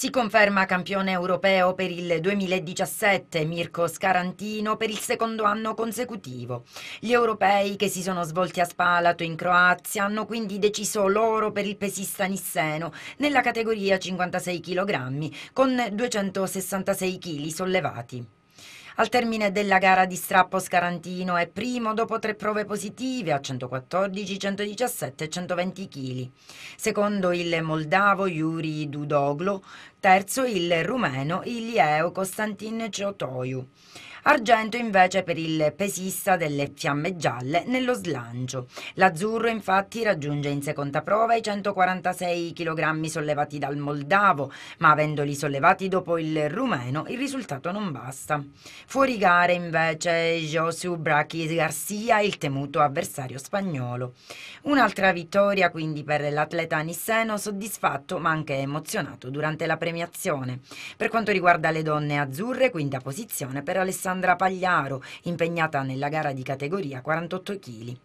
Si conferma campione europeo per il 2017 Mirko Scarantino per il secondo anno consecutivo. Gli europei che si sono svolti a Spalato in Croazia hanno quindi deciso l'oro per il pesista nisseno nella categoria 56 kg con 266 kg sollevati. Al termine della gara di strappo Scarantino è primo dopo tre prove positive a 114, 117 e 120 kg. Secondo il moldavo Yuri Dudoglo, terzo il rumeno Ilieo Costantin Ciotoiu. Argento invece per il pesista delle fiamme gialle nello slancio. L'azzurro infatti raggiunge in seconda prova i 146 kg sollevati dal moldavo, ma avendoli sollevati dopo il rumeno il risultato non basta. Fuori gare invece Josu Brachis Garcia, il temuto avversario spagnolo. Un'altra vittoria quindi per l'atleta nisseno soddisfatto ma anche emozionato durante la prima premiazione. Per quanto riguarda le donne azzurre, quinta posizione per Alessandra Pagliaro, impegnata nella gara di categoria 48 kg.